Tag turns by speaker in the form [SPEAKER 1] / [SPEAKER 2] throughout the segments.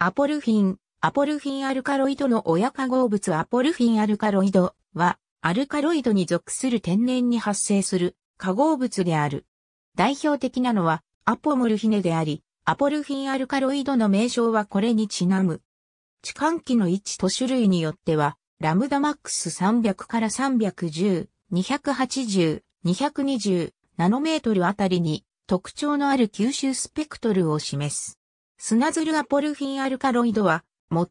[SPEAKER 1] アポルフィン、アポルフィンアルカロイドの親化合物アポルフィンアルカロイドは、アルカロイドに属する天然に発生する化合物である。代表的なのは、アポモルヒネであり、アポルフィンアルカロイドの名称はこれにちなむ。地換器の位置と種類によっては、ラムダマックス300から310、280、220ナノメートルあたりに特徴のある吸収スペクトルを示す。スナズルアポルフィンアルカロイドは、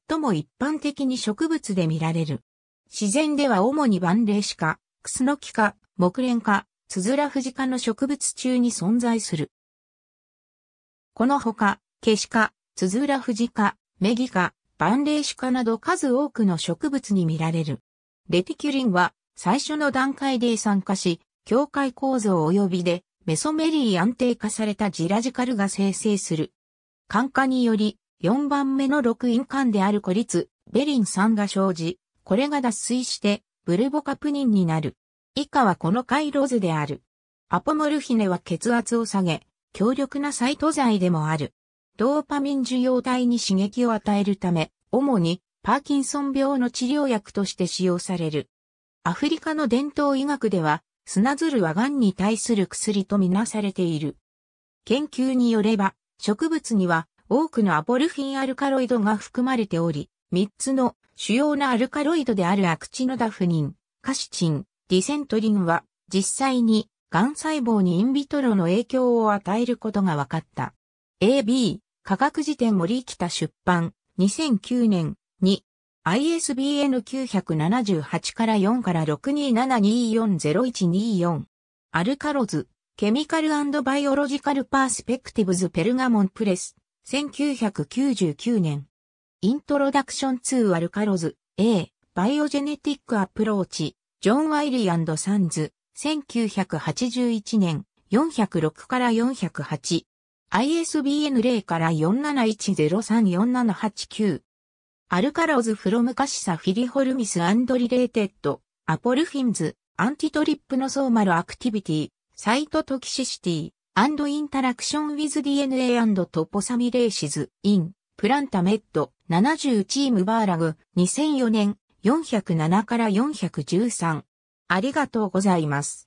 [SPEAKER 1] 最も一般的に植物で見られる。自然では主に万霊シカ、クスノキか、木蓮カ、ツズラフジ科の植物中に存在する。このほか、ケシ科、ツズラフジ科、メギ科、万霊シ科など数多くの植物に見られる。レティキュリンは最初の段階で酸化し、境界構造及びでメソメリー安定化されたジラジカルが生成する。寒化により、4番目の6院間である孤立、ベリン3が生じ、これが脱水して、ブルボカプニンになる。以下はこの回路図である。アポモルヒネは血圧を下げ、強力なサイト剤でもある。ドーパミン受容体に刺激を与えるため、主にパーキンソン病の治療薬として使用される。アフリカの伝統医学では、砂ずるは癌に対する薬とみなされている。研究によれば、植物には多くのアポルフィンアルカロイドが含まれており、3つの主要なアルカロイドであるアクチノダフニン、カシチン、ディセントリンは実際に癌細胞にインビトロの影響を与えることが分かった。AB 科学辞典森北出版2009年に ISBN 978から4から627240124アルカロズケミカルバイオロジカルパースペクティブズ・ペルガモン・プレス、1999年。イントロダクションーアルカロズ、A、バイオジェネティック・アプローチ、ジョン・ワイリーサンズ、1981年、406から408。ISBN 0から471034789。アルカロズ・フロム・カシサ・フィリホルミス・アンドリレーテッド、アポルフィンズ、アンティトリップノソーマル・アクティビティ。サイトトキシシティ、アンドインタラクションウィズ DNA トポサミレーシズ、イン、プランタメッド、70チームバーラグ、2004年、407から413。ありがとうございます。